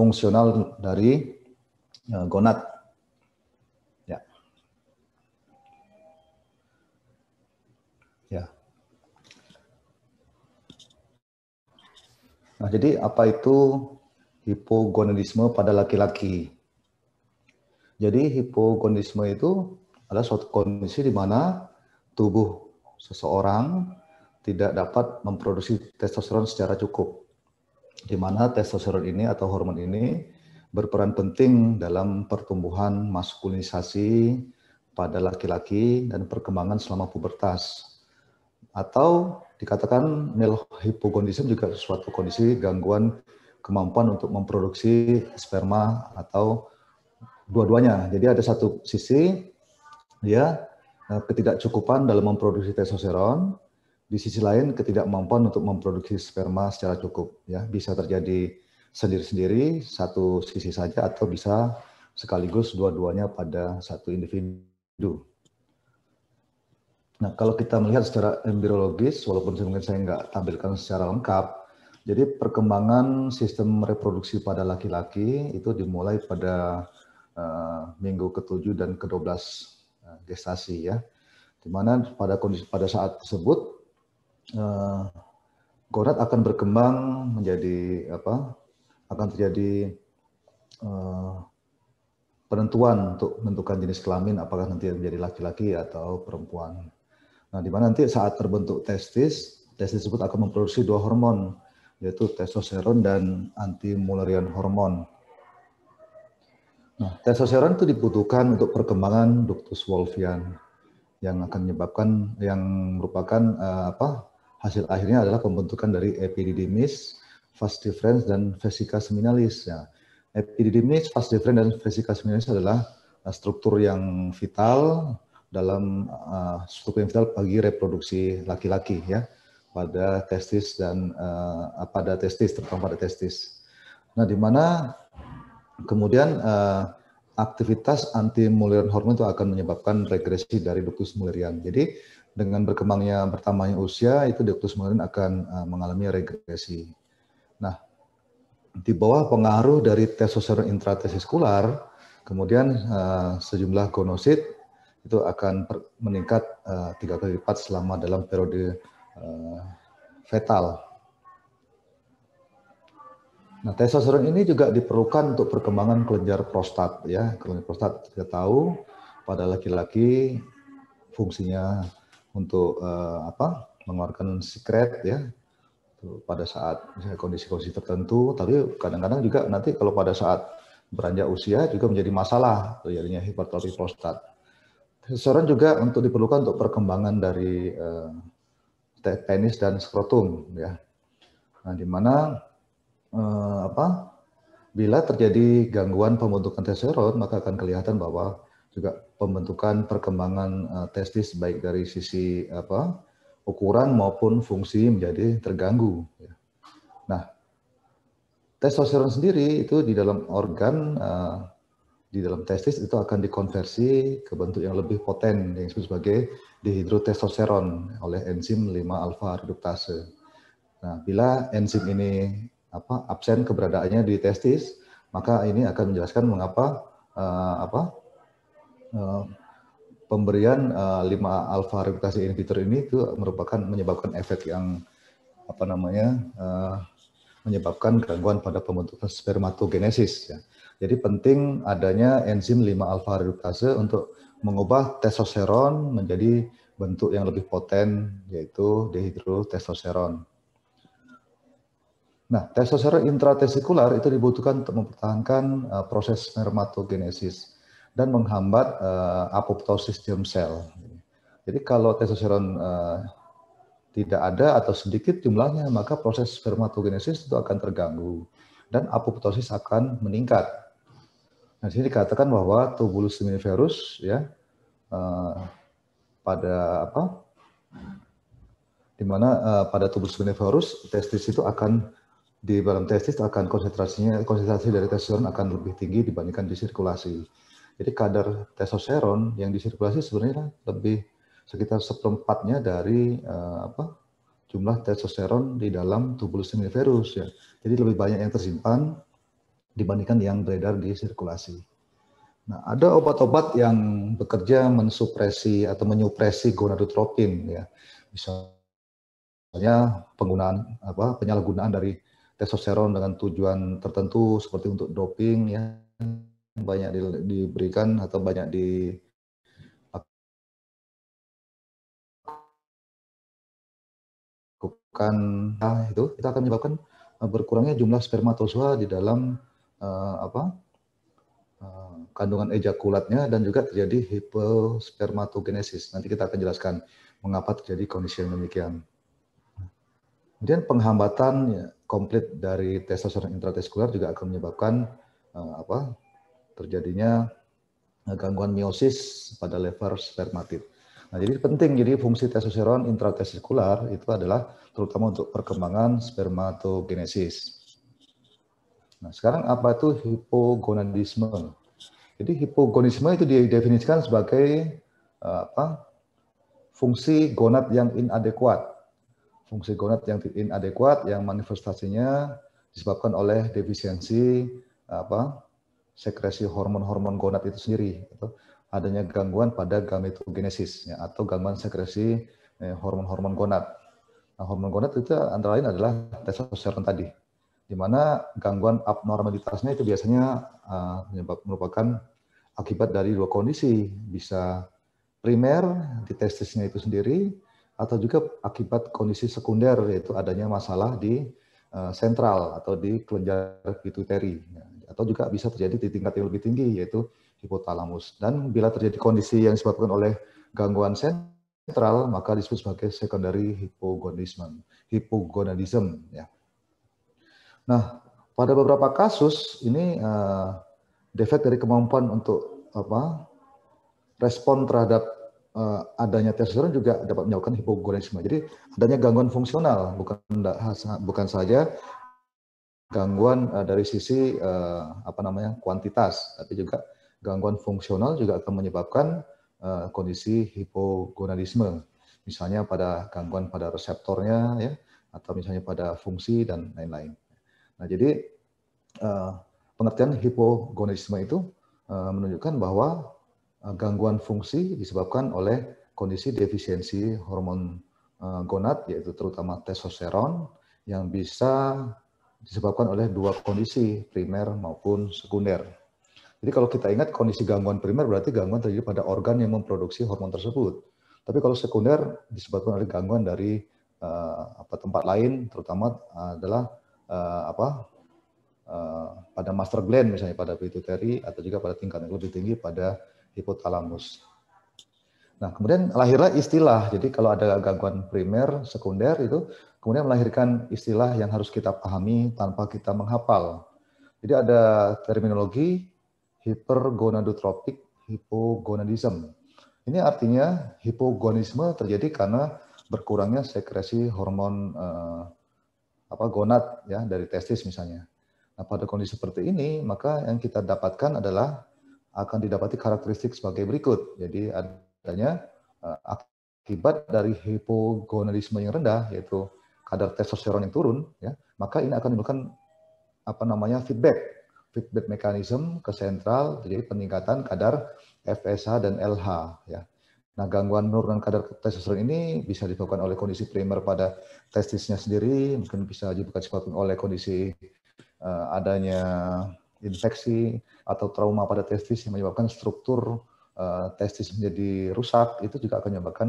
fungsional dari e, gonad. Ya. ya. Nah, jadi apa itu hipogonadisme pada laki-laki? Jadi hipogonadisme itu adalah suatu kondisi di mana tubuh seseorang tidak dapat memproduksi testosteron secara cukup di mana testosteron ini atau hormon ini berperan penting dalam pertumbuhan maskulinisasi pada laki-laki dan perkembangan selama pubertas. Atau dikatakan male hypogonism juga suatu kondisi gangguan kemampuan untuk memproduksi sperma atau dua-duanya. Jadi ada satu sisi ya, ketidakcukupan dalam memproduksi testosteron, di sisi lain, ketidakmampuan untuk memproduksi sperma secara cukup ya bisa terjadi sendiri-sendiri satu sisi saja atau bisa sekaligus dua-duanya pada satu individu. Nah, kalau kita melihat secara embriologis, walaupun mungkin saya nggak tampilkan secara lengkap, jadi perkembangan sistem reproduksi pada laki-laki itu dimulai pada uh, minggu ke-7 dan ke-12 eh, gestasi ya. Dimana pada kondisi pada saat tersebut uh, eh, Gorat akan berkembang menjadi apa? Akan terjadi uh, penentuan untuk menentukan jenis kelamin apakah nanti menjadi laki-laki atau perempuan. Nah, di mana nanti saat terbentuk testis, testis tersebut akan memproduksi dua hormon, yaitu testosteron dan mullerian hormon. Nah, testosteron itu dibutuhkan untuk perkembangan ductus wolfian yang akan menyebabkan yang merupakan uh, apa hasil akhirnya adalah pembentukan dari epididymis, fast difference, dan vesica seminalis. Ya. Epididymis, fast difference, dan vesica seminalis adalah eh, struktur yang vital dalam uh, struktur yang vital bagi reproduksi laki-laki ya pada testis dan uh, pada testis terutama pada testis. Nah, di mana kemudian uh, aktivitas antimuliran hormon itu akan menyebabkan regresi dari duktus mulerian. Jadi dengan berkembangnya bertambahnya usia itu diabetes mellitus akan uh, mengalami regresi. Nah, di bawah pengaruh dari testosteron intratesiskular, kemudian uh, sejumlah gonosit itu akan per, meningkat uh, tiga kali lipat selama dalam periode uh, fetal. Nah, testosteron ini juga diperlukan untuk perkembangan kelenjar prostat ya. Kelenjar prostat kita tahu pada laki-laki fungsinya untuk uh, apa mengeluarkan secret ya pada saat kondisi-kondisi tertentu tapi kadang-kadang juga nanti kalau pada saat beranjak usia juga menjadi masalah terjadinya hipertrofi prostat seseorang juga untuk diperlukan untuk perkembangan dari uh, penis dan skrotum ya nah dimana uh, eh, apa bila terjadi gangguan pembentukan testosteron maka akan kelihatan bahwa juga pembentukan perkembangan uh, testis baik dari sisi apa ukuran maupun fungsi menjadi terganggu. Ya. Nah, testosteron sendiri itu di dalam organ uh, di dalam testis itu akan dikonversi ke bentuk yang lebih poten yang disebut sebagai dihidrotestosteron oleh enzim 5 alfa reduktase. Nah, bila enzim ini apa absen keberadaannya di testis, maka ini akan menjelaskan mengapa uh, apa Eh, pemberian uh, eh, 5 alfa replikasi inhibitor ini itu merupakan menyebabkan efek yang apa namanya uh, menyebabkan gangguan pada pembentukan spermatogenesis. Ya. Jadi penting adanya enzim 5 alfa reduktase untuk mengubah testosteron menjadi bentuk yang lebih poten yaitu dehidrotestosteron. Nah, testosteron intratesikular itu dibutuhkan untuk mempertahankan uh, proses spermatogenesis dan menghambat uh, apoptosis stem cell. Jadi kalau testosteron uh, tidak ada atau sedikit jumlahnya, maka proses spermatogenesis itu akan terganggu dan apoptosis akan meningkat. Nah, di sini dikatakan bahwa tubulus seminiferus ya uh, pada apa? Dimana uh, pada tubulus seminiferus testis itu akan di dalam testis akan konsentrasinya konsentrasi dari testosteron akan lebih tinggi dibandingkan di sirkulasi. Jadi kadar testosteron yang disirkulasi sebenarnya lebih sekitar seperempatnya dari uh, apa jumlah testosteron di dalam tubuh seminiferus ya. Jadi lebih banyak yang tersimpan dibandingkan yang beredar di sirkulasi. Nah, ada obat-obat yang bekerja mensupresi atau menyupresi gonadotropin ya. Misalnya penggunaan apa penyalahgunaan dari testosteron dengan tujuan tertentu seperti untuk doping ya banyak di, diberikan atau banyak di lakukan nah, itu kita akan menyebabkan eh, berkurangnya jumlah spermatozoa di dalam uh, apa uh, kandungan ejakulatnya dan juga terjadi hipospermatogenesis. Nanti kita akan jelaskan mengapa terjadi kondisi yang demikian. Kemudian penghambatan ya, komplit dari testosteron intratestikular juga akan menyebabkan uh, apa terjadinya eh, gangguan miosis pada lever spermatit. Nah, jadi penting jadi fungsi testosteron intratestikular itu adalah terutama untuk perkembangan spermatogenesis. Nah, sekarang apa itu hipogonadisme? Jadi hipogonisme itu didefinisikan sebagai eh, apa? fungsi gonad yang inadekuat. Fungsi gonad yang inadekuat yang manifestasinya disebabkan oleh defisiensi apa? sekresi hormon-hormon gonad itu sendiri. Gitu. Adanya gangguan pada gametogenesis ya, atau gangguan sekresi eh, hormon-hormon eh, gonad. Nah, hormon gonad itu antara lain adalah testosteron tadi, di mana gangguan abnormalitasnya itu biasanya uh, merupakan akibat dari dua kondisi, bisa primer di testisnya itu sendiri, atau juga akibat kondisi sekunder yaitu adanya masalah di uh, sentral atau di kelenjar pituitary Ya atau juga bisa terjadi di tingkat yang lebih tinggi yaitu hipotalamus. Dan bila terjadi kondisi yang disebabkan oleh gangguan sentral maka disebut sebagai secondary hypogonadism. Hypogonadism ya. Nah, pada beberapa kasus ini uh, defek dari kemampuan untuk apa? respon terhadap uh, adanya testosteron juga dapat menyebabkan hipogonadisme. Jadi adanya gangguan fungsional bukan bukan saja gangguan uh, dari sisi uh, apa namanya kuantitas, tapi juga gangguan fungsional juga akan menyebabkan uh, kondisi hipogonadisme, misalnya pada gangguan pada reseptornya ya, atau misalnya pada fungsi dan lain-lain. Nah jadi uh, pengertian hipogonadisme itu uh, menunjukkan bahwa uh, gangguan fungsi disebabkan oleh kondisi defisiensi hormon uh, gonad yaitu terutama testosteron yang bisa disebabkan oleh dua kondisi, primer maupun sekunder. Jadi kalau kita ingat kondisi gangguan primer berarti gangguan terjadi pada organ yang memproduksi hormon tersebut. Tapi kalau sekunder disebabkan oleh gangguan dari uh, apa tempat lain, terutama eh, adalah uh, apa uh, pada master gland misalnya pada pituitary atau juga pada tingkat yang lebih tinggi pada hipotalamus. Nah, kemudian lahirlah istilah. Jadi kalau ada gangguan primer, sekunder itu kemudian melahirkan istilah yang harus kita pahami tanpa kita menghafal. Jadi ada terminologi hipergonadotropik hipogonadism. Ini artinya hipogonisme terjadi karena berkurangnya sekresi hormon eh, apa gonad ya dari testis misalnya. Nah, pada kondisi seperti ini maka yang kita dapatkan adalah akan didapati karakteristik sebagai berikut. Jadi adanya eh, akibat dari hipogonadisme yang rendah yaitu kadar testosteron yang turun, ya, maka ini akan menimbulkan apa namanya feedback, feedback mekanisme ke sentral, jadi peningkatan kadar FSH dan LH. Ya. Nah, gangguan penurunan kadar testosteron ini bisa disebabkan oleh kondisi primer pada testisnya sendiri, mungkin bisa juga disebabkan oleh kondisi uh, adanya infeksi atau trauma pada testis yang menyebabkan struktur uh, testis menjadi rusak, itu juga akan menyebabkan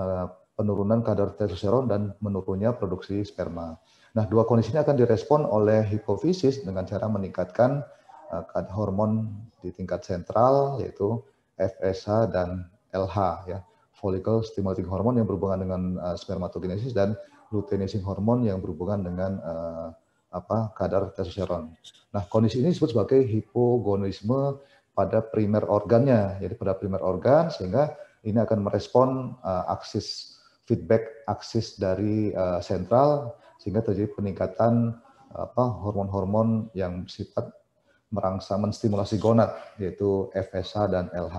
uh, penurunan kadar testosteron dan menurunnya produksi sperma. Nah, dua kondisi ini akan direspon oleh hipofisis dengan cara meningkatkan uh, hormon di tingkat sentral yaitu FSH dan LH ya, follicle stimulating hormone yang berhubungan dengan eh, spermatogenesis dan luteinizing Hormon yang berhubungan dengan uh, apa kadar testosteron. Nah, kondisi ini disebut sebagai hipogonisme pada primer organnya, jadi pada primer organ sehingga ini akan merespon uh, aksis feedback aksis dari uh, sentral sehingga terjadi peningkatan apa hormon-hormon yang bersifat merangsang menstimulasi gonad yaitu FSH dan LH.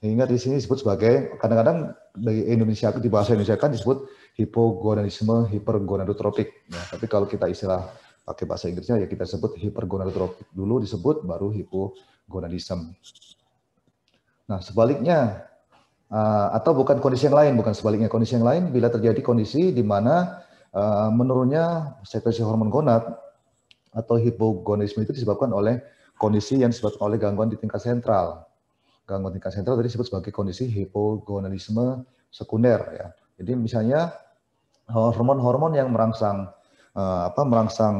Ingat di sini disebut sebagai kadang-kadang dari Indonesia di bahasa Indonesia kan disebut hipogonadisme hipergonadotropik. Ya, tapi kalau kita istilah pakai bahasa Inggrisnya ya kita sebut hipergonadotropik dulu disebut baru hipogonadism. Nah sebaliknya Eh, atau bukan kondisi yang lain, bukan sebaliknya kondisi yang lain, bila terjadi kondisi di mana uh, menurunnya sekresi hormon gonad atau hipogonadisme itu disebabkan oleh kondisi yang disebabkan oleh gangguan di tingkat sentral. Gangguan tingkat sentral tadi disebut sebagai kondisi hipogonadisme sekunder ya. Jadi misalnya eh, hormon-hormon yang merangsang uh, apa merangsang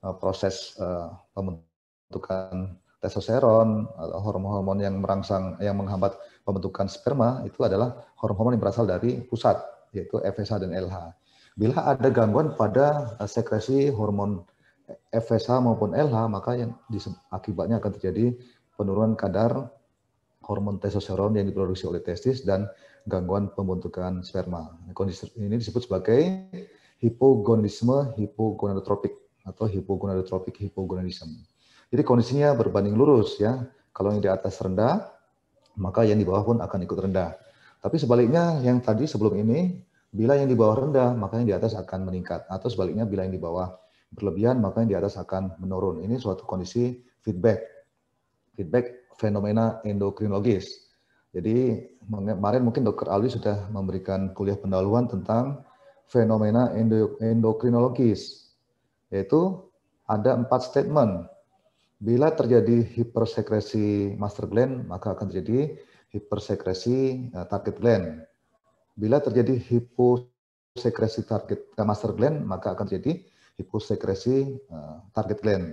uh, proses uh, pembentukan testosteron atau hormon-hormon yang merangsang yang menghambat pembentukan sperma itu adalah hormon-hormon yang berasal dari pusat yaitu FSH dan LH. Bila ada gangguan pada eh, sekresi hormon FSH maupun LH maka yang akibatnya akan terjadi penurunan kadar hormon testosteron yang diproduksi oleh testis dan gangguan pembentukan sperma. Nah, kondisi ini disebut sebagai hipogonadisme hipogonadotropik atau hipogonadotropik hipogonadisme. Jadi kondisinya berbanding lurus ya. Kalau yang di atas rendah, maka yang di bawah pun akan ikut rendah. Tapi sebaliknya yang tadi sebelum ini, bila yang di bawah rendah, maka yang di atas akan meningkat. Atau sebaliknya, bila yang di bawah berlebihan, maka yang di atas akan menurun. Ini suatu kondisi feedback. Feedback fenomena endokrinologis. Jadi kemarin mungkin Dokter Ali sudah memberikan kuliah pendahuluan tentang fenomena endokrinologis, yaitu ada empat statement Bila terjadi hipersekresi master gland, maka akan terjadi hipersekresi eh, target gland. Bila terjadi hiposekresi target eh, master gland, maka akan terjadi hiposekresi eh, target gland.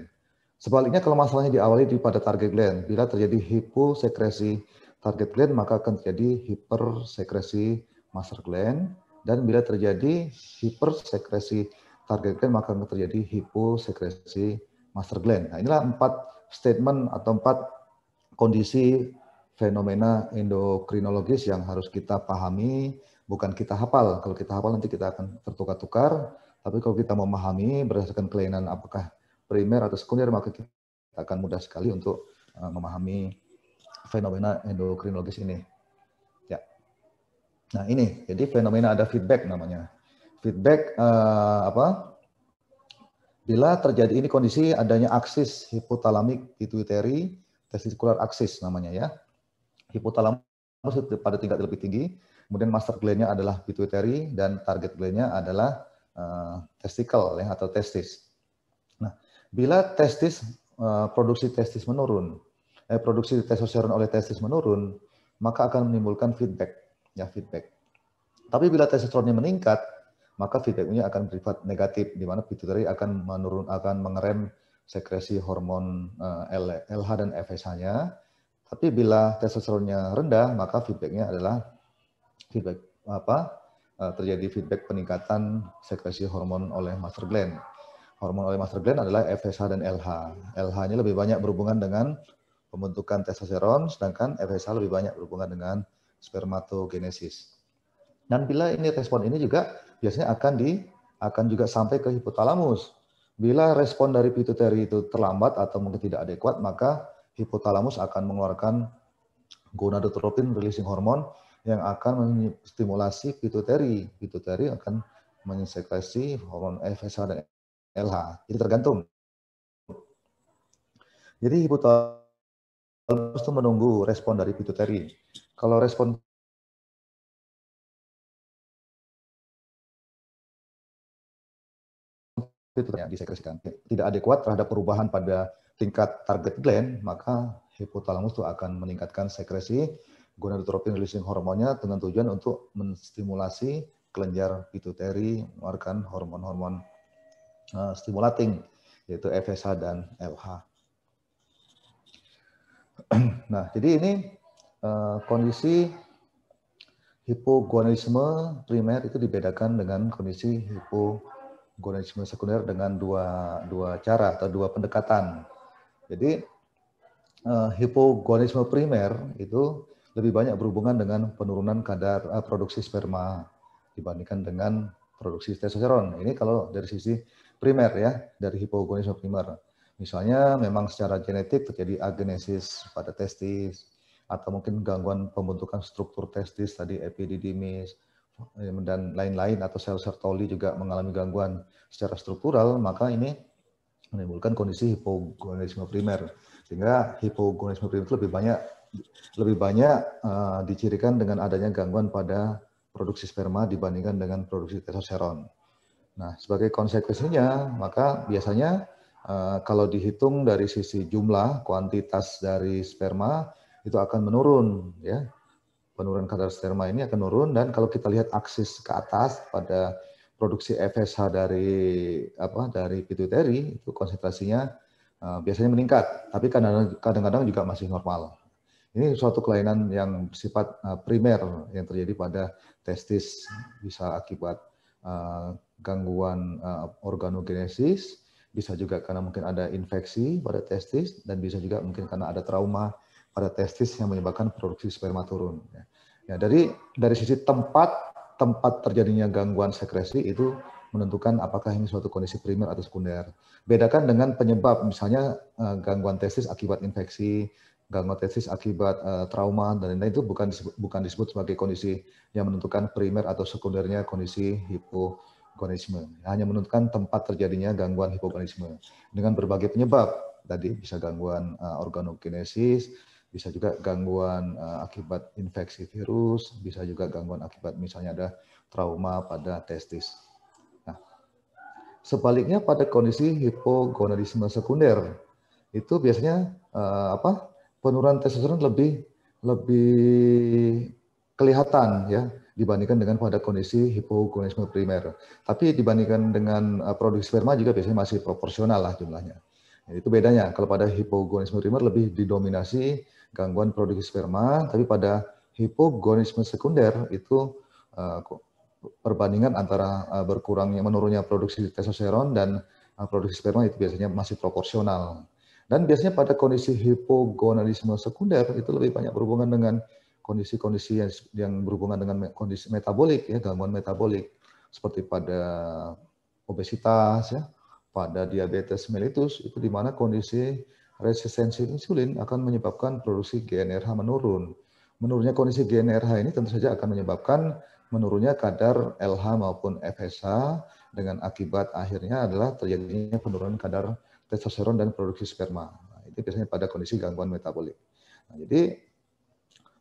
Sebaliknya kalau masalahnya diawali di pada target gland, bila terjadi hiposekresi target gland, maka akan terjadi hipersekresi master gland. Dan bila terjadi hipersekresi target gland, maka akan terjadi hiposekresi master Glenn. Nah, inilah empat statement atau empat kondisi fenomena endokrinologis yang harus kita pahami, bukan kita hafal. Kalau kita hafal nanti kita akan tertukar-tukar, tapi kalau kita memahami berdasarkan kelainan apakah primer atau sekunder, maka kita akan mudah sekali untuk eh, memahami fenomena endokrinologis ini. Ya. Nah ini, jadi fenomena ada feedback namanya. Feedback uh, apa? Bila terjadi ini kondisi adanya aksis hipotalamik pituitary testicular aksis namanya ya. Hipotalamus pada tingkat lebih tinggi, kemudian master gland-nya adalah pituitary dan target gland-nya adalah uh, testicle ya atau testis. Nah, bila testis uh, produksi testis menurun, eh, produksi testosteron oleh testis menurun, maka akan menimbulkan feedback ya feedback. Tapi bila testosteronnya meningkat, maka feedbacknya akan bersifat negatif, di mana pituitary akan menurun, akan mengerem sekresi hormon LH eh, dan FSH-nya. Tapi bila testosteronnya rendah, maka feedbacknya adalah feedback apa eh, terjadi feedback peningkatan sekresi hormon oleh master gland. Hormon oleh master gland adalah FSH dan LH. LH-nya lebih banyak berhubungan dengan pembentukan testosteron, sedangkan FSH lebih banyak berhubungan dengan spermatogenesis. Dan bila ini respon ini juga biasanya akan di akan juga sampai ke hipotalamus. Bila respon dari pituitary itu terlambat atau mungkin tidak adekuat, maka hipotalamus akan mengeluarkan gonadotropin releasing hormon yang akan menstimulasi pituitary. Pituitary akan menyekresi hormon FSH dan LH. Jadi tergantung. Jadi hipotalamus itu menunggu respon dari pituitary. Kalau respon itu yang disekresikan tidak adekuat terhadap perubahan pada tingkat target gland, maka hipotalamus itu akan meningkatkan sekresi gonadotropin releasing hormonnya dengan tujuan untuk menstimulasi kelenjar pituitary mengeluarkan hormon-hormon uh, stimulating yaitu FSH dan LH. nah, jadi ini uh, kondisi hipogonadisme primer itu dibedakan dengan kondisi hipo Gonadisme sekunder dengan dua dua cara atau dua pendekatan. Jadi uh, eh, hipogonisme primer itu lebih banyak berhubungan dengan penurunan kadar uh, produksi sperma dibandingkan dengan produksi testosteron. Ini kalau dari sisi primer ya, dari hipogonisme primer. Misalnya memang secara genetik terjadi agenesis pada testis atau mungkin gangguan pembentukan struktur testis tadi epididymis Iya, dan lain-lain atau sel Sertoli juga mengalami gangguan secara struktural, maka ini menimbulkan kondisi hipogonadisme primer. Sehingga hipogonadisme primer itu lebih banyak lebih banyak uh, dicirikan dengan adanya gangguan pada produksi sperma dibandingkan dengan produksi testosteron. Nah, sebagai konsekuensinya, maka biasanya uh, kalau dihitung dari sisi jumlah, kuantitas dari sperma itu akan menurun ya penurunan kadar sperma ini akan turun dan kalau kita lihat aksis ke atas pada produksi FSH dari apa dari pituitary itu konsentrasinya uh, biasanya meningkat tapi kadang-kadang juga masih normal. Ini suatu kelainan yang sifat uh, eh, primer yang terjadi pada testis bisa akibat uh, gangguan uh, organogenesis, bisa juga karena mungkin ada infeksi pada testis dan bisa juga mungkin karena ada trauma pada testis yang menyebabkan produksi sperma turun. Ya. ya, dari dari sisi tempat tempat terjadinya gangguan sekresi itu menentukan apakah ini suatu kondisi primer atau sekunder. Bedakan dengan penyebab, misalnya eh, gangguan testis akibat infeksi, gangguan testis akibat uh, trauma dan lain-lain itu bukan disebut, bukan disebut sebagai kondisi yang menentukan primer atau sekundernya kondisi hipogonisme. Hanya menentukan tempat terjadinya gangguan hipogonisme dengan berbagai penyebab. Tadi bisa gangguan uh, eh, organokinesis, bisa juga gangguan uh, akibat infeksi virus, bisa juga gangguan akibat misalnya ada trauma pada testis. Nah, sebaliknya pada kondisi hipogonadisme sekunder itu biasanya uh, apa? penurunan testosteron lebih lebih kelihatan ya dibandingkan dengan pada kondisi hipogonadisme primer. Tapi dibandingkan dengan uh, eh, produksi sperma juga biasanya masih proporsional lah jumlahnya. Nah, itu bedanya. Kalau pada hipogonadisme primer lebih didominasi gangguan produksi sperma, tapi pada hipogonisme sekunder itu uh, perbandingan antara uh, berkurangnya menurunnya produksi testosteron dan uh, produksi sperma itu biasanya masih proporsional. Dan biasanya pada kondisi hipogonalisme sekunder itu lebih banyak berhubungan dengan kondisi-kondisi yang, yang berhubungan dengan kondisi metabolik ya gangguan metabolik seperti pada obesitas ya, pada diabetes mellitus itu di mana kondisi resistensi insulin akan menyebabkan produksi GNRH menurun. Menurunnya kondisi GNRH ini tentu saja akan menyebabkan menurunnya kadar LH maupun FSH dengan akibat akhirnya adalah terjadinya penurunan kadar testosteron dan produksi sperma. Nah, itu biasanya pada kondisi gangguan metabolik. Nah, jadi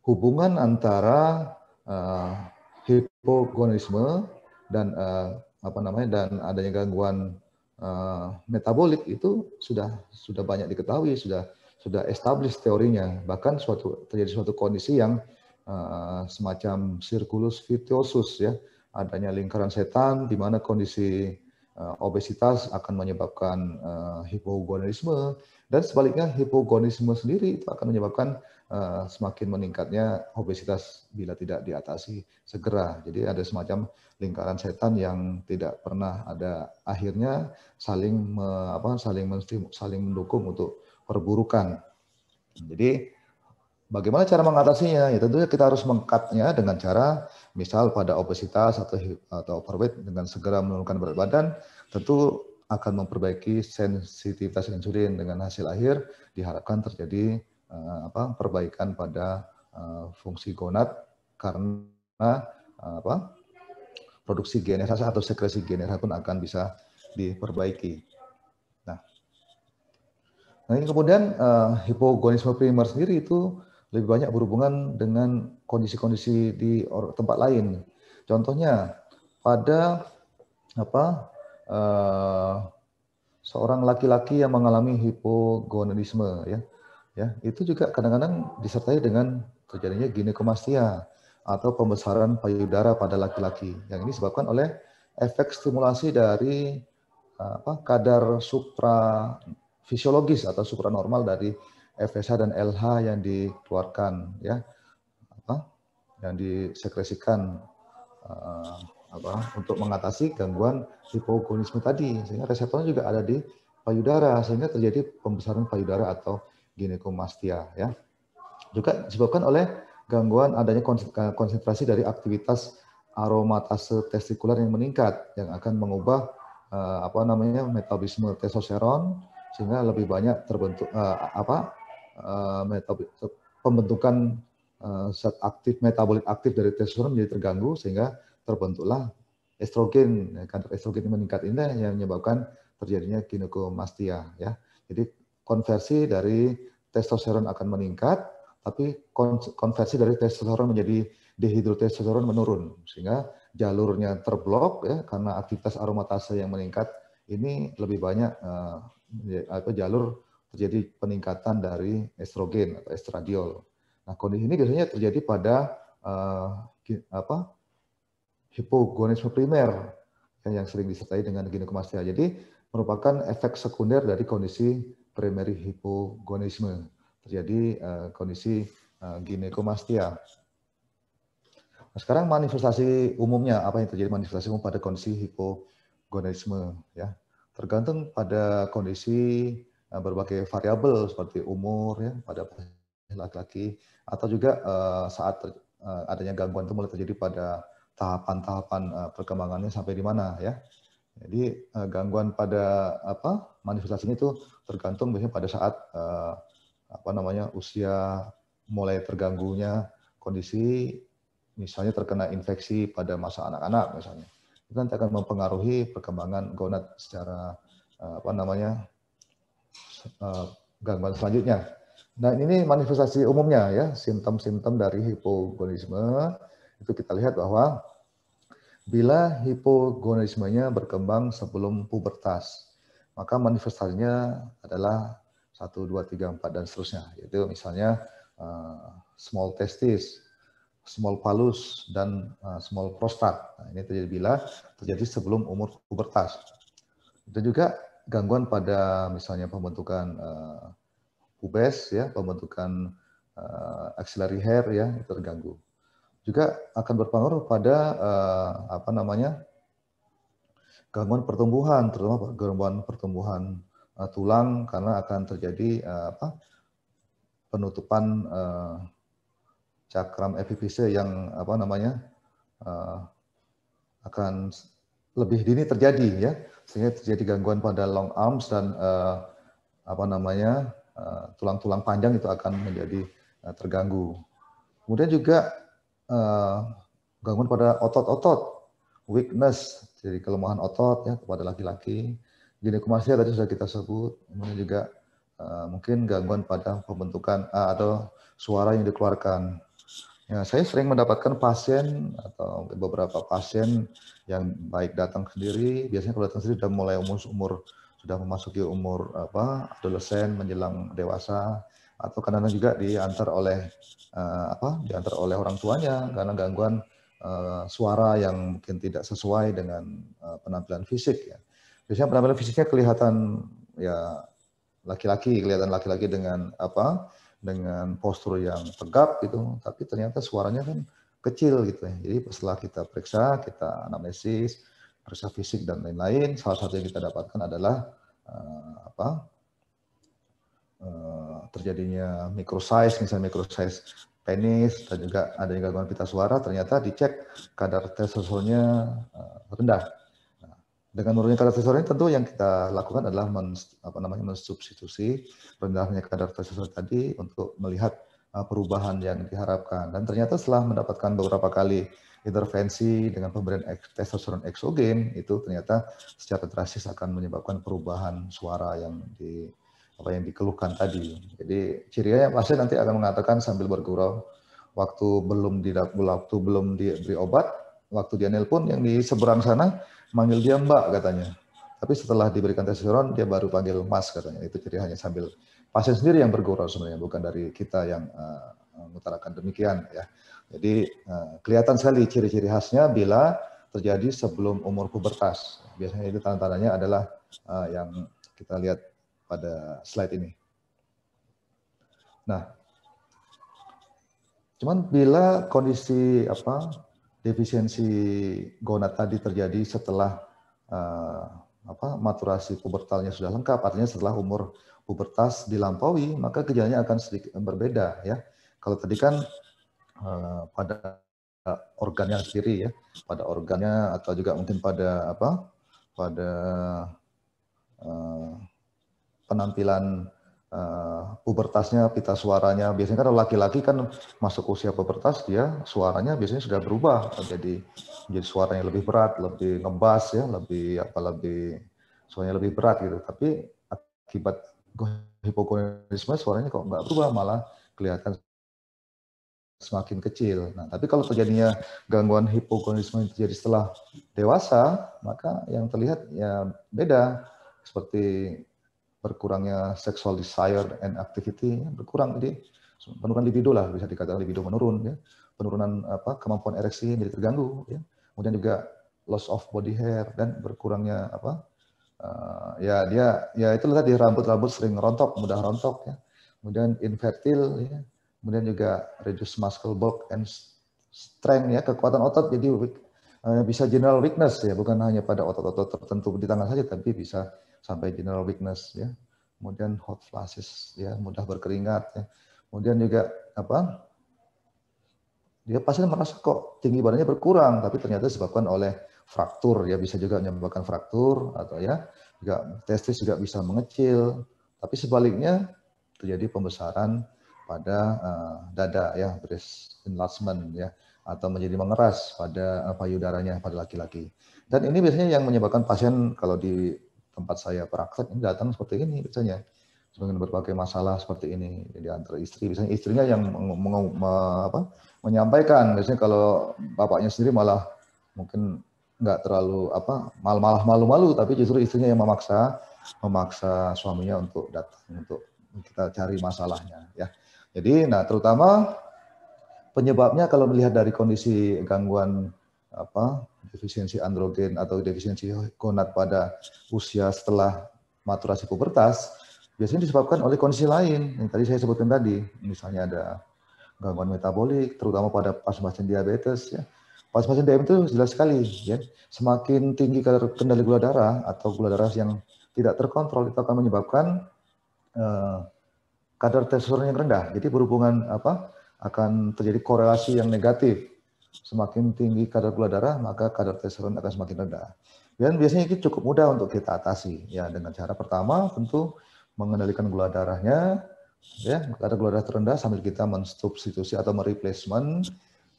hubungan antara uh, hipogonisme dan uh, apa namanya dan adanya gangguan Eh, metabolik itu sudah sudah banyak diketahui, sudah sudah established teorinya. Bahkan suatu terjadi suatu kondisi yang uh, semacam sirkulus vitiosus ya, adanya lingkaran setan di mana kondisi uh, obesitas akan menyebabkan uh, hipogonadisme dan sebaliknya hipogonisme sendiri itu akan menyebabkan uh, semakin meningkatnya obesitas bila tidak diatasi segera. Jadi ada semacam lingkaran setan yang tidak pernah ada akhirnya saling me, apa saling saling mendukung untuk perburukan. Jadi bagaimana cara mengatasinya? Ya tentunya kita harus mengkatnya dengan cara misal pada obesitas atau atau overweight dengan segera menurunkan berat badan tentu akan memperbaiki sensitivitas insulin dengan hasil akhir diharapkan terjadi uh, apa perbaikan pada uh, fungsi gonad karena uh, apa produksi GNRH atau sekresi GNRH pun akan bisa diperbaiki. Nah, nah ini kemudian uh, hipogonisme primer sendiri itu lebih banyak berhubungan dengan kondisi-kondisi di tempat lain. Contohnya pada apa Eh, seorang laki-laki yang mengalami hipogonadisme ya. Ya, itu juga kadang-kadang disertai dengan terjadinya ginekomastia atau pembesaran payudara pada laki-laki. Yang ini disebabkan oleh efek stimulasi dari eh, apa kadar supra fisiologis atau supra normal dari FSH dan LH yang dikeluarkan ya apa yang disekresikan uh, apa untuk mengatasi gangguan hipogonisme tadi sehingga reseptornya juga ada di payudara sehingga terjadi pembesaran payudara atau ginekomastia ya juga disebabkan oleh gangguan adanya eh, konsentrasi dari aktivitas aromatase testikular yang meningkat yang akan mengubah eh, apa namanya metabolisme testosteron sehingga lebih banyak terbentuk eh, apa pembentukan zat aktif metabolit aktif dari testosteron menjadi terganggu sehingga terbentuklah estrogen. Ya, Kadar estrogen meningkat ini yang menyebabkan terjadinya ginekomastia ya. Jadi konversi dari testosteron akan meningkat tapi konversi dari testosteron menjadi dehidrotestosteron menurun sehingga jalurnya terblok ya karena aktivitas aromatase yang meningkat ini lebih banyak eh, apa jalur terjadi peningkatan dari estrogen atau estradiol. Nah, kondisi ini biasanya terjadi pada uh, apa hipogonisme primer yang, sering disertai dengan ginekomastia. Jadi merupakan efek sekunder dari kondisi primary hipogonisme. Terjadi eh, kondisi uh, eh, ginekomastia. Nah, sekarang manifestasi umumnya apa yang terjadi manifestasi umum pada kondisi hipogonisme ya. Tergantung pada kondisi eh, berbagai variabel seperti umur ya pada laki-laki atau juga uh, saat ter, uh, adanya gangguan itu mulai terjadi pada tahapan-tahapan uh, perkembangannya sampai di mana ya. Jadi uh, gangguan pada apa manifestasinya itu tergantung biasanya pada saat uh, apa namanya usia mulai terganggunya kondisi misalnya terkena infeksi pada masa anak-anak misalnya itu nanti akan mempengaruhi perkembangan gonad secara uh, apa namanya uh, gangguan selanjutnya. Nah ini manifestasi umumnya ya simptom-simptom dari hipogonisme itu kita lihat bahwa bila hipogonadismenya berkembang sebelum pubertas, maka manifestasinya adalah 1, 2, 3, 4, dan seterusnya. Yaitu misalnya uh, small testis, small palus, dan uh, small prostat. Nah, ini terjadi bila terjadi sebelum umur pubertas. Dan juga gangguan pada misalnya pembentukan uh, pubes, ya, pembentukan uh, axillary hair, ya, terganggu juga akan berpengaruh pada uh, apa namanya gangguan pertumbuhan, terutama gangguan pertumbuhan uh, tulang karena akan terjadi uh, apa penutupan uh, cakram epifise yang apa namanya uh, akan lebih dini terjadi ya sehingga terjadi gangguan pada long arms dan uh, apa namanya tulang-tulang uh, panjang itu akan menjadi uh, terganggu. Kemudian juga uh, gangguan pada otot-otot, weakness, jadi kelemahan otot ya kepada laki-laki. Ginekomastia tadi sudah kita sebut, kemudian juga uh, mungkin gangguan pada pembentukan uh, atau suara yang dikeluarkan. Ya, saya sering mendapatkan pasien atau beberapa pasien yang baik datang sendiri, biasanya kalau datang sendiri sudah mulai umur umur sudah memasuki umur apa adolesen menjelang dewasa atau kadang-kadang juga diantar oleh uh, apa diantar oleh orang tuanya karena gangguan uh, suara yang mungkin tidak sesuai dengan uh, penampilan fisik ya biasanya penampilan fisiknya kelihatan ya laki-laki kelihatan laki-laki dengan apa dengan postur yang tegap gitu tapi ternyata suaranya kan kecil gitu ya jadi setelah kita periksa kita anamnesis periksa fisik dan lain-lain salah satu yang kita dapatkan adalah uh, apa Eh, terjadinya microsize, misalnya microsize penis, dan juga adanya gangguan pita suara, ternyata dicek kadar testosteronnya eh, rendah. Nah, dengan menurunnya kadar testosteron tentu yang kita lakukan adalah men, apa namanya mensubstitusi rendahnya kadar testosteron tadi untuk melihat eh, perubahan yang diharapkan. Dan ternyata setelah mendapatkan beberapa kali intervensi dengan pemberian testosteron exogen itu ternyata secara drastis akan menyebabkan perubahan suara yang di, apa yang dikeluhkan tadi. Jadi cirinya pasti nanti akan mengatakan sambil bergurau waktu belum di waktu belum diberi obat, waktu dia nelpon yang di seberang sana manggil dia Mbak katanya. Tapi setelah diberikan testosteron dia baru panggil Mas katanya. Itu ciri hanya sambil pasien sendiri yang bergurau sebenarnya bukan dari kita yang uh, mengutarakan demikian ya. Jadi uh, kelihatan sekali ciri-ciri khasnya bila terjadi sebelum umur pubertas. Biasanya itu tanda-tandanya adalah uh, yang kita lihat pada slide ini. Nah, cuman bila kondisi apa defisiensi gonad tadi terjadi setelah uh, apa maturasi pubertalnya sudah lengkap, artinya setelah umur pubertas dilampaui, maka gejalanya akan sedikit berbeda ya. Kalau tadi kan uh, pada organnya sendiri ya, pada organnya atau juga mungkin pada apa, pada uh, penampilan uh, pubertasnya, pita suaranya. Biasanya kalau laki-laki kan masuk usia pubertas dia suaranya biasanya sudah berubah jadi jadi suaranya lebih berat, lebih ngebas ya, lebih apa lebih suaranya lebih berat gitu. Tapi akibat hipogonadisme suaranya kok nggak berubah malah kelihatan semakin kecil. Nah, tapi kalau terjadinya gangguan yang terjadi setelah dewasa, maka yang terlihat ya beda seperti berkurangnya sexual desire and activity berkurang jadi penurunan libido lah bisa dikatakan libido menurun ya penurunan apa kemampuan ereksi jadi terganggu ya kemudian juga loss of body hair dan berkurangnya apa uh, ya dia ya itu tadi rambut-rambut sering rontok mudah rontok ya kemudian infertil ya kemudian juga reduce muscle bulk and strength ya kekuatan otot jadi uh, bisa general weakness ya bukan hanya pada otot-otot tertentu di tangan saja tapi bisa sampai general weakness ya. Kemudian hot flashes ya, mudah berkeringat ya. Kemudian juga apa? Dia pasien merasa kok tinggi badannya berkurang, tapi ternyata disebabkan oleh fraktur ya bisa juga menyebabkan fraktur atau ya juga testis juga bisa mengecil tapi sebaliknya terjadi pembesaran pada uh, dada ya breast enlargement ya atau menjadi mengeras pada eh, payudaranya pada laki-laki dan ini biasanya yang menyebabkan pasien kalau di tempat saya praktek ini datang seperti ini biasanya dengan berbagai masalah seperti ini jadi antara istri biasanya istrinya yang meng, meng, me, apa, menyampaikan biasanya kalau bapaknya sendiri malah mungkin nggak terlalu apa mal malah malu-malu tapi justru istrinya yang memaksa memaksa suaminya untuk datang untuk kita cari masalahnya ya jadi nah terutama penyebabnya kalau melihat dari kondisi gangguan apa defisiensi androgen atau defisiensi gonad pada usia setelah maturasi pubertas biasanya disebabkan oleh kondisi lain yang tadi saya sebutkan tadi. Misalnya ada gangguan metabolik, terutama pada pasien-pasien diabetes. Ya. Pasien-pasien dm itu jelas sekali. Ya. Semakin tinggi kadar kendali gula darah atau gula darah yang tidak terkontrol itu akan menyebabkan uh, kadar testosteron yang rendah. Jadi berhubungan apa akan terjadi korelasi yang negatif semakin tinggi kadar gula darah, maka kadar testosteron akan semakin rendah. Dan biasanya ini cukup mudah untuk kita atasi, ya dengan cara pertama tentu mengendalikan gula darahnya, ya kadar gula darah terendah sambil kita mensubstitusi atau mereplacement,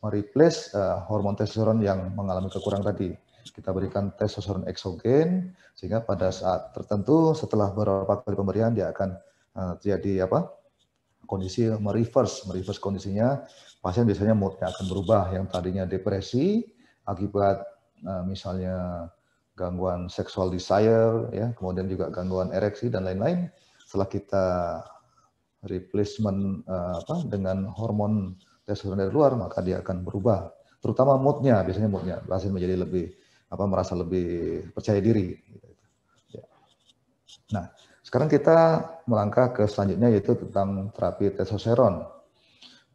mereplace uh, hormon testosteron yang mengalami kekurangan tadi. Kita berikan testosteron eksogen sehingga pada saat tertentu setelah beberapa kali pemberian dia akan uh, eh, terjadi apa? kondisi mereverse, mereverse kondisinya pasien biasanya moodnya akan berubah yang tadinya depresi akibat eh, misalnya gangguan seksual desire, ya, kemudian juga gangguan ereksi dan lain-lain. Setelah kita replacement eh, apa, dengan hormon testosteron dari luar, maka dia akan berubah. Terutama moodnya, biasanya moodnya pasien menjadi lebih apa merasa lebih percaya diri. Ya. Nah, sekarang kita melangkah ke selanjutnya yaitu tentang terapi testosteron.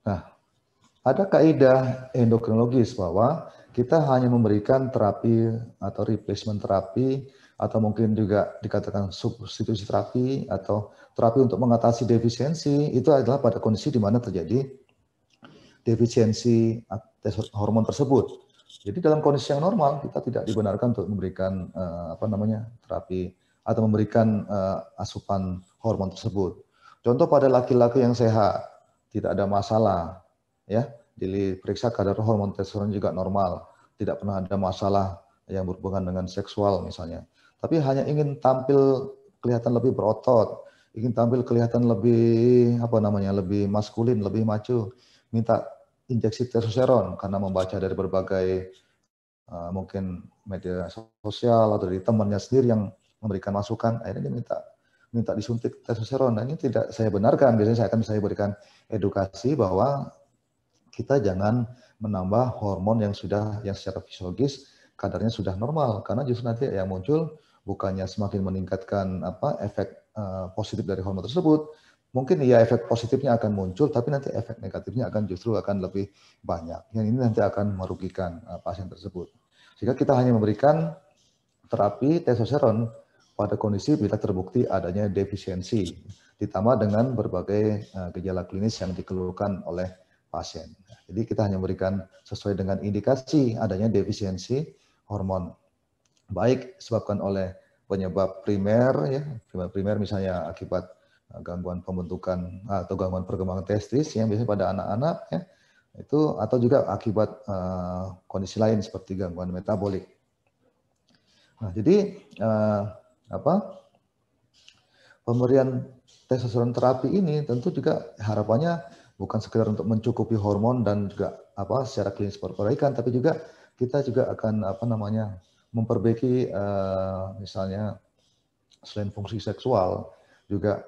Nah, ada kaidah endokrinologis bahwa kita hanya memberikan terapi atau replacement terapi atau mungkin juga dikatakan substitusi terapi atau terapi untuk mengatasi defisiensi itu adalah pada kondisi di mana terjadi defisiensi hormon tersebut. Jadi dalam kondisi yang normal kita tidak dibenarkan untuk memberikan uh, apa namanya terapi atau memberikan uh, asupan hormon tersebut. Contoh pada laki-laki yang sehat tidak ada masalah ya diperiksa kadar hormon testosteron juga normal, tidak pernah ada masalah yang berhubungan dengan seksual misalnya. Tapi hanya ingin tampil kelihatan lebih berotot, ingin tampil kelihatan lebih apa namanya, lebih maskulin, lebih macu, minta injeksi testosteron karena membaca dari berbagai uh, mungkin media sosial atau dari temannya sendiri yang memberikan masukan, akhirnya dia minta minta disuntik testosteron. Nah, ini tidak saya benarkan. Biasanya saya akan saya berikan edukasi bahwa kita jangan menambah hormon yang sudah yang secara fisiologis kadarnya sudah normal karena justru nanti yang muncul bukannya semakin meningkatkan apa efek uh, positif dari hormon tersebut mungkin ya efek positifnya akan muncul tapi nanti efek negatifnya akan justru akan lebih banyak yang ini nanti akan merugikan uh, pasien tersebut sehingga kita hanya memberikan terapi testosteron pada kondisi bila terbukti adanya defisiensi ditambah dengan berbagai uh, gejala klinis yang dikeluhkan oleh pasien. Jadi kita hanya memberikan sesuai dengan indikasi adanya defisiensi hormon. Baik disebabkan oleh penyebab primer ya, penyebab primer misalnya akibat uh, gangguan pembentukan uh, atau gangguan perkembangan testis yang biasanya pada anak-anak ya itu atau juga akibat uh, kondisi lain seperti gangguan metabolik. Nah, jadi uh, apa pemberian testosteron terapi ini tentu juga harapannya bukan sekedar untuk mencukupi hormon dan juga apa secara klinis perbaikan tapi juga kita juga akan apa namanya memperbaiki uh, misalnya selain fungsi seksual juga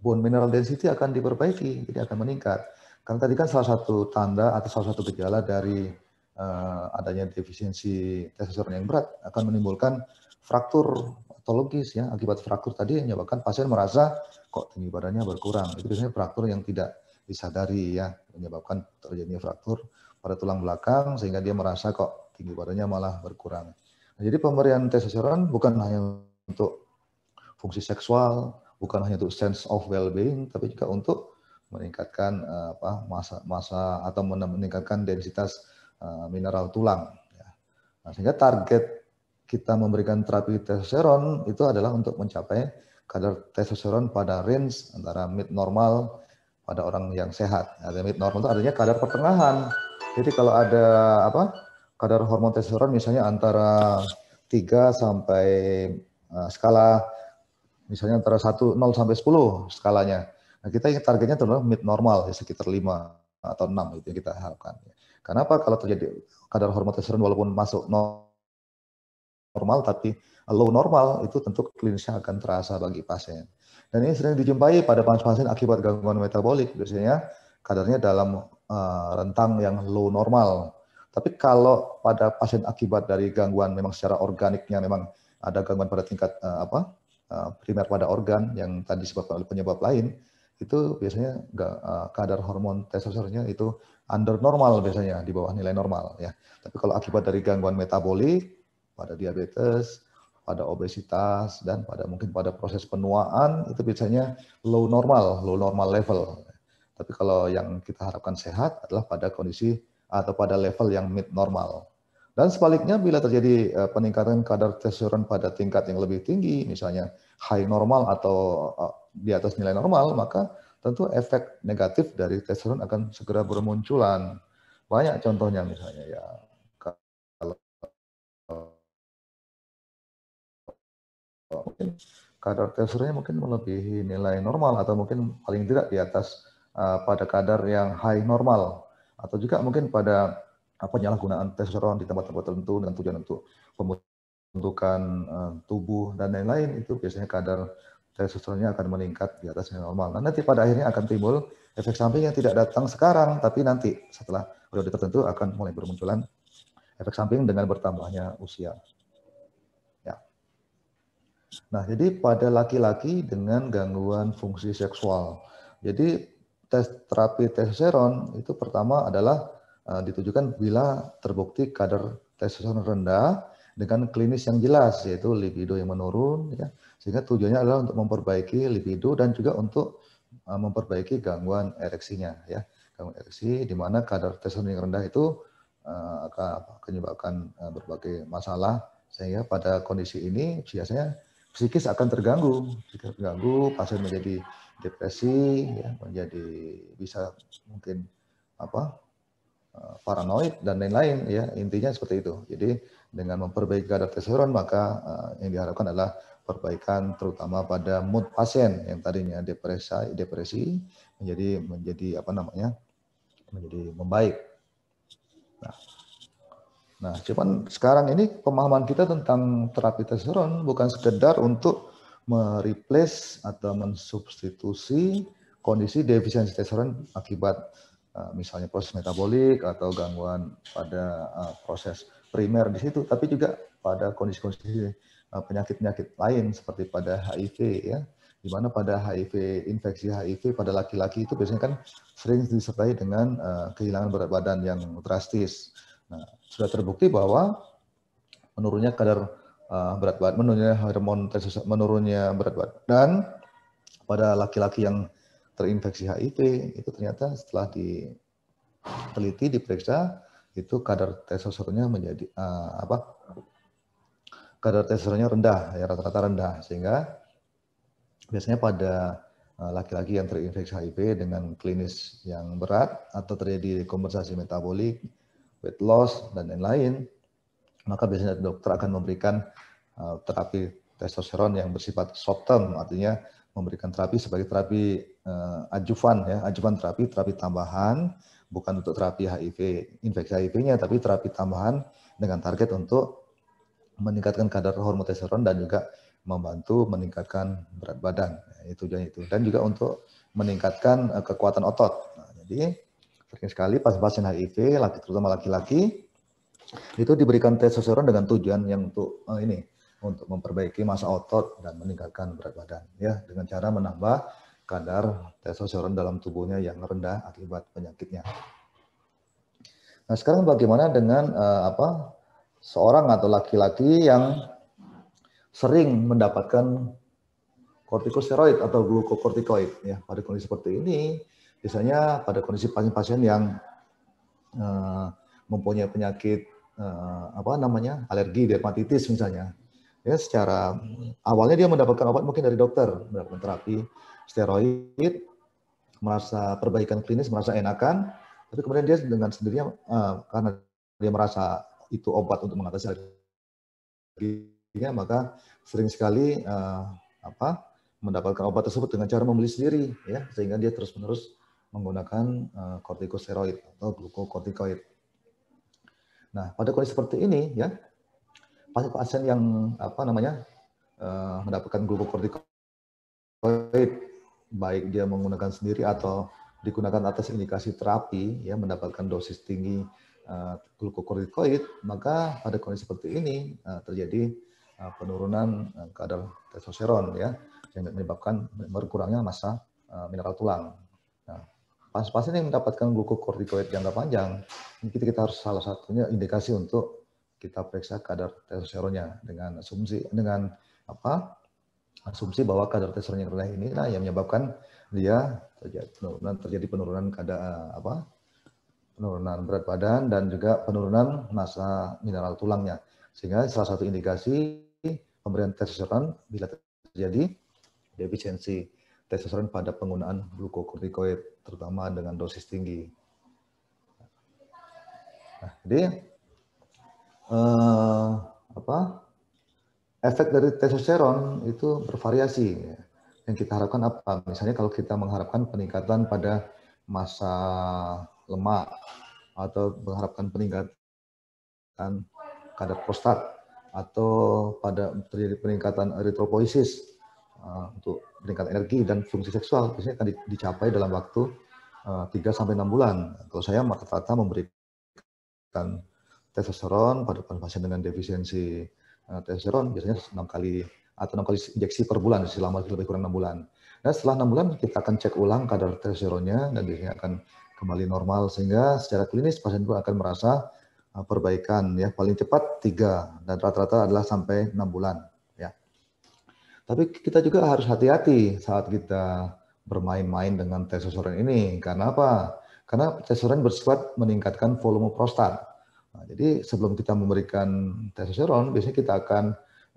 bone mineral density akan diperbaiki jadi akan meningkat karena tadi kan salah satu tanda atau salah satu gejala dari uh, adanya defisiensi testosteron yang berat akan menimbulkan fraktur patologis ya akibat fraktur tadi menyebabkan pasien merasa kok tinggi badannya berkurang itu biasanya fraktur yang tidak disadari ya menyebabkan terjadinya fraktur pada tulang belakang sehingga dia merasa kok tinggi badannya malah berkurang. Nah, jadi pemberian testosteron bukan hanya untuk fungsi seksual, bukan hanya untuk sense of well-being, tapi juga untuk meningkatkan eh, apa masa masa atau meningkatkan densitas uh, mineral tulang. Ya. Nah, sehingga target kita memberikan terapi testosteron itu adalah untuk mencapai kadar testosteron pada range antara mid normal pada orang yang sehat. Nah, limit normal itu artinya kadar pertengahan. Jadi kalau ada apa kadar hormon testosteron misalnya antara 3 sampai uh, skala misalnya antara 1 0 sampai 10 skalanya. Nah, kita ingin targetnya adalah mid normal ya sekitar 5 atau 6 itu yang kita harapkan. Ya. Kenapa kalau terjadi kadar hormon testosteron walaupun masuk normal tapi low normal itu tentu klinisnya akan terasa bagi pasien. Dan ini sering dijumpai pada pasien pasien akibat gangguan metabolik, biasanya kadarnya dalam uh, rentang yang low normal. Tapi kalau pada pasien akibat dari gangguan memang secara organiknya memang ada gangguan pada tingkat uh, apa uh, primer pada organ yang tadi disebabkan oleh penyebab lain, itu biasanya uh, kadar hormon testosteronnya itu under normal biasanya di bawah nilai normal ya. Tapi kalau akibat dari gangguan metabolik pada diabetes, pada obesitas dan pada mungkin pada proses penuaan itu biasanya low normal, low normal level. Tapi kalau yang kita harapkan sehat adalah pada kondisi atau pada level yang mid normal. Dan sebaliknya bila terjadi e, peningkatan kadar testosteron pada tingkat yang lebih tinggi, misalnya high normal atau e, di atas nilai normal, maka tentu efek negatif dari testosteron akan segera bermunculan. Banyak contohnya misalnya ya atau mungkin kadar teksturnya mungkin melebihi nilai normal atau mungkin paling tidak di atas uh, pada kadar yang high normal atau juga mungkin pada uh, penyalahgunaan testosteron di tempat-tempat tertentu dengan tujuan untuk pembentukan uh, tubuh dan lain-lain itu biasanya kadar testosteronnya akan meningkat di atas nilai normal. Nah, nanti pada akhirnya akan timbul efek samping yang tidak datang sekarang, tapi nanti setelah periode tertentu akan mulai bermunculan efek samping dengan bertambahnya usia. Nah, jadi pada laki-laki dengan gangguan fungsi seksual. Jadi tes terapi testosteron itu pertama adalah uh, ditujukan bila terbukti kadar testosteron rendah dengan klinis yang jelas yaitu libido yang menurun ya. Sehingga tujuannya adalah untuk memperbaiki libido dan juga untuk uh, memperbaiki gangguan ereksinya ya. Gangguan ereksi di mana kadar testosteron yang rendah itu uh, akan menyebabkan uh, berbagai masalah sehingga pada kondisi ini biasanya psikis akan terganggu, psikis terganggu, pasien menjadi depresi, ya, menjadi bisa mungkin apa eh, paranoid dan lain-lain ya intinya seperti itu. Jadi dengan memperbaiki kadar testosteron maka uh, yang diharapkan adalah perbaikan terutama pada mood pasien yang tadinya depresi depresi menjadi menjadi apa namanya menjadi membaik. Nah, Nah, cuman sekarang ini pemahaman kita tentang terapi testosteron bukan sekedar untuk mereplace atau mensubstitusi kondisi defisiensi testosteron akibat eh, misalnya proses metabolik atau gangguan pada eh, proses primer di situ, tapi juga pada kondisi-kondisi eh, penyakit-penyakit lain seperti pada HIV ya, di mana pada HIV infeksi HIV pada laki-laki itu biasanya kan sering disertai dengan kehilangan berat badan yang drastis Nah, sudah terbukti bahwa menurunnya kadar uh, berat badan, menurunnya hormon menurunnya berat badan dan pada laki-laki yang terinfeksi HIV itu ternyata setelah diteliti diperiksa itu kadar testosteronnya menjadi uh, apa? Kadar testosteronnya rendah, ya rata-rata rendah sehingga biasanya pada eh, laki-laki yang terinfeksi HIV dengan klinis yang berat atau terjadi kompensasi metabolik weight loss dan lain-lain, maka biasanya dokter akan memberikan uh, terapi testosteron yang bersifat short term, artinya memberikan terapi sebagai terapi uh, adjuvan ya, adjuvan terapi, terapi tambahan bukan untuk terapi HIV, infeksi HIV-nya tapi terapi tambahan dengan target untuk meningkatkan kadar hormon testosteron dan juga membantu meningkatkan berat badan. Ya, itu dan itu dan juga untuk meningkatkan uh, kekuatan otot. Nah, jadi Sering sekali pas pasien HIV, laki, terutama laki-laki, itu diberikan testosteron dengan tujuan yang untuk uh, ini, untuk memperbaiki masa otot dan meningkatkan berat badan, ya, dengan cara menambah kadar testosteron dalam tubuhnya yang rendah akibat penyakitnya. Nah, sekarang bagaimana dengan uh, apa seorang atau laki-laki yang sering mendapatkan kortikosteroid atau glukokortikoid ya pada kondisi seperti ini Biasanya pada kondisi pasien-pasien yang uh, mempunyai penyakit uh, apa namanya alergi dermatitis misalnya, ya secara awalnya dia mendapatkan obat mungkin dari dokter, mendapatkan terapi steroid, merasa perbaikan klinis, merasa enakan, tapi kemudian dia dengan sendirinya uh, karena dia merasa itu obat untuk mengatasi alerginya, maka sering sekali uh, apa mendapatkan obat tersebut dengan cara membeli sendiri, ya sehingga dia terus menerus menggunakan eh, kortikosteroid atau glukokortikoid. Nah, pada kondisi seperti ini ya, pasien-pasien yang apa namanya eh, mendapatkan glukokortikoid baik dia menggunakan sendiri atau digunakan atas indikasi terapi ya mendapatkan dosis tinggi uh, glukokortikoid maka pada kondisi seperti ini uh, terjadi uh, penurunan uh, kadar testosteron ya yang menyebabkan berkurangnya massa uh, mineral tulang. Nah, pasien yang mendapatkan glukokortikoid jangka panjang, kita, kita harus salah satunya indikasi untuk kita periksa kadar testosteronnya dengan asumsi dengan apa asumsi bahwa kadar testosteron rendah ini lah yang menyebabkan dia terjadi penurunan terjadi penurunan kadar eh, apa penurunan berat badan dan juga penurunan massa mineral tulangnya sehingga salah satu indikasi pemberian testosteron bila terjadi defisiensi testosteron pada penggunaan glukokortikoid, terutama dengan dosis tinggi. Nah, jadi eh, apa efek dari testosteron itu bervariasi. Yang kita harapkan apa? Misalnya kalau kita mengharapkan peningkatan pada masa lemak atau mengharapkan peningkatan kadar prostat atau pada terjadi peningkatan eritropoisis Eh, untuk peningkatan energi dan fungsi seksual biasanya akan dicapai dalam waktu eh, tiga sampai enam bulan. Kalau saya rata-rata memberikan testosteron pada pasien dengan defisiensi eh, testosteron biasanya enam kali atau enam kali injeksi per bulan selama lebih kurang enam bulan. Nah, setelah enam bulan kita akan cek ulang kadar testosteronnya dan biasanya akan kembali normal sehingga secara klinis pasien itu akan merasa perbaikan ya paling cepat tiga dan rata-rata adalah sampai enam bulan. Tapi kita juga harus hati-hati saat kita bermain-main dengan testosteron ini. Karena apa? Karena testosteron bersifat meningkatkan volume prostat. Nah, jadi sebelum kita memberikan testosteron, biasanya kita akan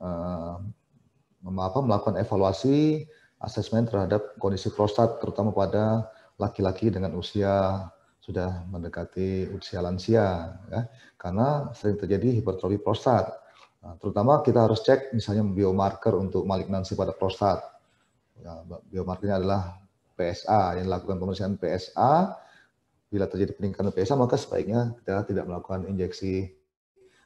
uh, melakukan evaluasi, asesmen terhadap kondisi prostat, terutama pada laki-laki dengan usia sudah mendekati usia lansia, ya, karena sering terjadi hipertrofi prostat. Nah, terutama kita harus cek misalnya biomarker untuk malignansi pada prostat. Ya, biomarkernya adalah PSA, yang dilakukan pemeriksaan PSA. Bila terjadi peningkatan PSA, maka sebaiknya kita tidak melakukan injeksi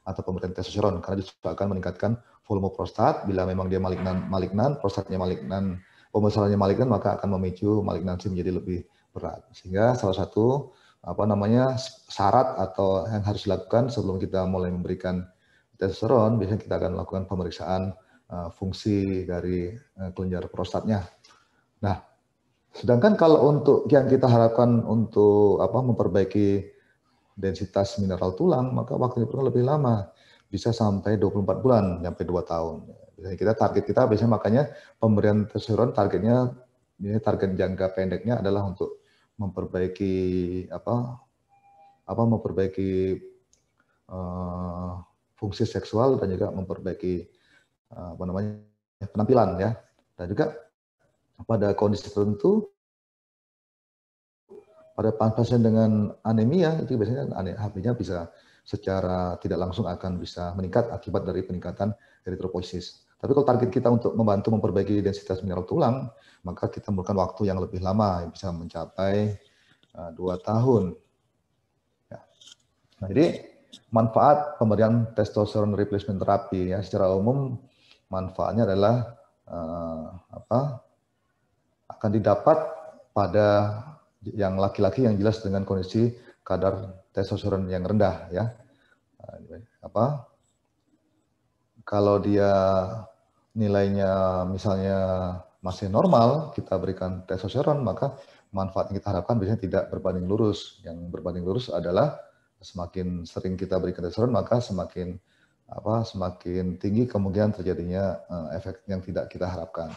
atau pemberian testosteron karena justru akan meningkatkan volume prostat. Bila memang dia malignan, malignan, prostatnya malignan, pemeriksaannya malignan, maka akan memicu malignansi menjadi lebih berat. Sehingga salah satu apa namanya syarat atau yang harus dilakukan sebelum kita mulai memberikan testosteron biasanya kita akan melakukan pemeriksaan uh, fungsi dari uh, kelenjar prostatnya. Nah, sedangkan kalau untuk yang kita harapkan untuk apa memperbaiki densitas mineral tulang, maka waktu diperlukan lebih lama, bisa sampai 24 bulan, sampai 2 tahun. Biasanya kita target kita biasanya makanya pemberian testosteron targetnya ini target jangka pendeknya adalah untuk memperbaiki apa apa memperbaiki uh, fungsi seksual dan juga memperbaiki eh, apa namanya penampilan ya dan juga pada kondisi tertentu pada pasien dengan anemia itu biasanya anemia bisa secara tidak langsung akan bisa meningkat akibat dari peningkatan eritropoiesis. Tapi kalau target kita untuk membantu memperbaiki densitas mineral tulang, maka kita memerlukan waktu yang lebih lama, yang bisa mencapai eh, dua tahun. Ya. Nah, jadi manfaat pemberian testosterone replacement therapy ya secara umum manfaatnya adalah uh, apa akan didapat pada yang laki-laki yang jelas dengan kondisi kadar testosteron yang rendah ya eh, apa kalau dia nilainya misalnya masih normal kita berikan testosteron maka manfaat yang kita harapkan biasanya tidak berbanding lurus yang berbanding lurus adalah semakin sering kita berikan testosteron maka semakin apa semakin tinggi kemungkinan terjadinya uh, efek yang tidak kita harapkan.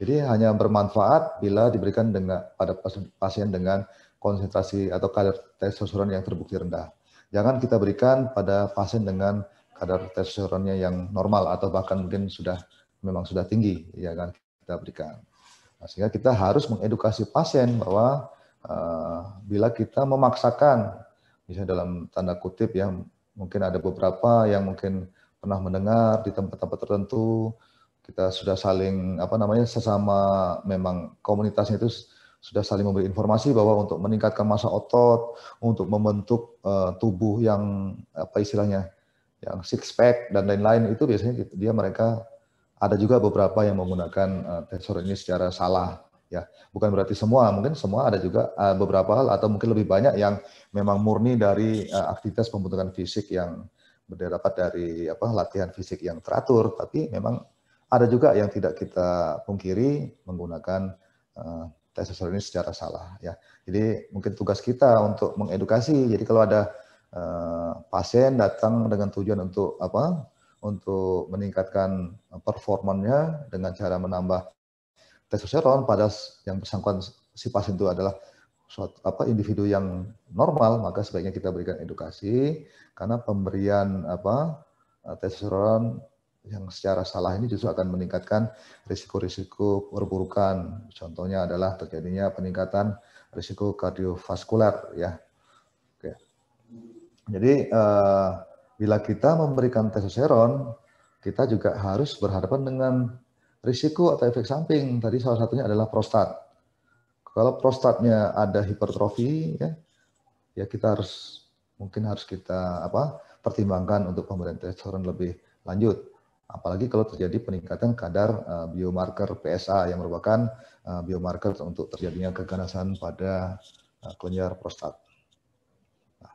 Jadi hanya bermanfaat bila diberikan dengan pada pasien dengan konsentrasi atau kadar testosteron yang terbukti rendah. Jangan kita berikan pada pasien dengan kadar testosteronnya yang normal atau bahkan mungkin sudah memang sudah tinggi, ya kan kita berikan. Nah, sehingga kita harus mengedukasi pasien bahwa uh, bila kita memaksakan misalnya dalam tanda kutip ya mungkin ada beberapa yang mungkin pernah mendengar di tempat-tempat tertentu kita sudah saling apa namanya sesama memang komunitasnya itu sudah saling memberi informasi bahwa untuk meningkatkan masa otot untuk membentuk uh, tubuh yang apa istilahnya yang six pack dan lain-lain itu biasanya dia mereka ada juga beberapa yang menggunakan uh, tensor ini secara salah ya bukan berarti semua mungkin semua ada juga uh, beberapa hal atau mungkin lebih banyak yang memang murni dari uh, aktivitas pembentukan fisik yang berdapat dari apa latihan fisik yang teratur tapi memang ada juga yang tidak kita pungkiri menggunakan uh, tes ini secara salah ya jadi mungkin tugas kita untuk mengedukasi jadi kalau ada uh, pasien datang dengan tujuan untuk apa untuk meningkatkan performanya dengan cara menambah testosteron pada yang bersangkutan si pasien itu adalah suatu apa individu yang normal maka sebaiknya kita berikan edukasi karena pemberian apa eh, testosteron yang secara salah ini justru akan meningkatkan risiko-risiko perburukan. Contohnya adalah terjadinya peningkatan risiko kardiovaskular ya. Oke. Jadi eh, bila kita memberikan testosteron, kita juga harus berhadapan dengan risiko atau efek samping tadi salah satunya adalah prostat. Kalau prostatnya ada hipertrofi, ya, ya kita harus mungkin harus kita apa pertimbangkan untuk pemberian testosteron lebih lanjut. Apalagi kalau terjadi peningkatan kadar eh, biomarker PSA yang merupakan eh, biomarker untuk terjadinya keganasan pada uh, eh, kelenjar prostat. Nah,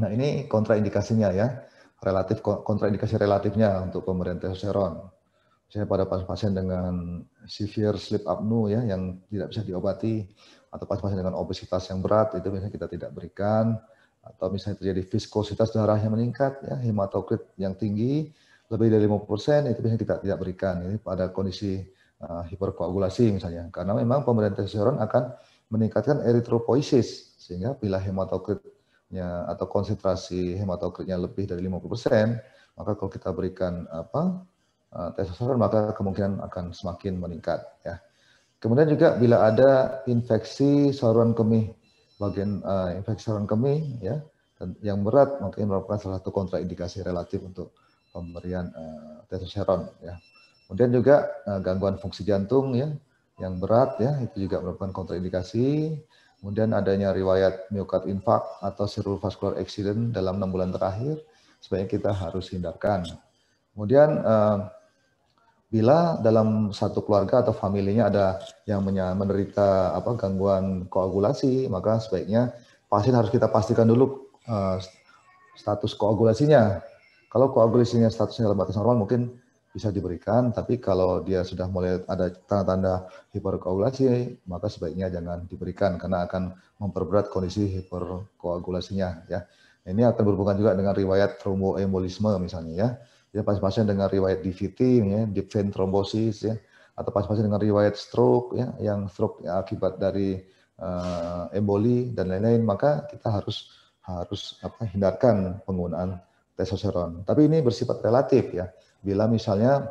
nah ini kontraindikasinya ya, relatif kontraindikasi relatifnya untuk pemberian testosteron misalnya pada pasien dengan severe sleep apnea ya yang tidak bisa diobati atau pasien dengan obesitas yang berat itu biasanya kita tidak berikan atau misalnya terjadi viskositas darah yang meningkat ya hematokrit yang tinggi lebih dari 50% itu biasanya kita tidak berikan ini pada kondisi uh, hiperkoagulasi misalnya karena memang pemberian testosteron akan meningkatkan eritropoiesis sehingga bila hematokritnya atau konsentrasi hematokritnya lebih dari 50% maka kalau kita berikan apa Eh, testosteron maka kemungkinan akan semakin meningkat ya. Kemudian juga bila ada infeksi saluran kemih bagian uh, infeksi saluran kemih ya yang berat maka merupakan salah satu kontraindikasi relatif untuk pemberian uh, testosteron ya. Kemudian juga uh, gangguan fungsi jantung ya yang berat ya itu juga merupakan kontraindikasi. Kemudian adanya riwayat miokard infark atau vascular accident dalam 6 bulan terakhir sebaiknya kita harus hindarkan. Kemudian uh, bila dalam satu keluarga atau familinya ada yang menderita apa gangguan koagulasi, maka sebaiknya pasien harus kita pastikan dulu uh, status koagulasinya. Kalau koagulasinya statusnya dalam batas normal mungkin bisa diberikan, tapi kalau dia sudah mulai ada tanda-tanda hiperkoagulasi, maka sebaiknya jangan diberikan karena akan memperberat kondisi hiperkoagulasinya ya. Ini akan berhubungan juga dengan riwayat tromboembolisme misalnya ya ya pasien-pasien dengan riwayat DVT ya deep vein thrombosis ya atau pasien-pasien dengan riwayat stroke ya yang stroke ya, akibat dari uh, emboli dan lain-lain maka kita harus harus apa hindarkan penggunaan testosteron. Tapi ini bersifat relatif ya. Bila misalnya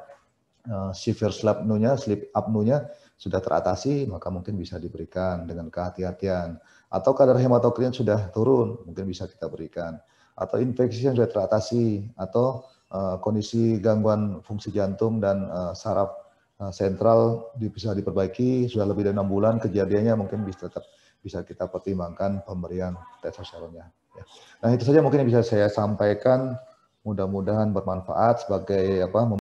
uh, eh, severe sleep apnea, sleep apnea sudah teratasi, maka mungkin bisa diberikan dengan kehati-hatian. Atau kadar hematokrin sudah turun, mungkin bisa kita berikan. Atau infeksi yang sudah teratasi, atau Eh, kondisi gangguan fungsi jantung dan uh, saraf uh, sentral bisa diperbaiki sudah lebih dari enam bulan kejadiannya mungkin bisa tetap bisa kita pertimbangkan pemberian testosteronnya. Ya. Nah itu saja mungkin yang bisa saya sampaikan. Mudah-mudahan bermanfaat sebagai apa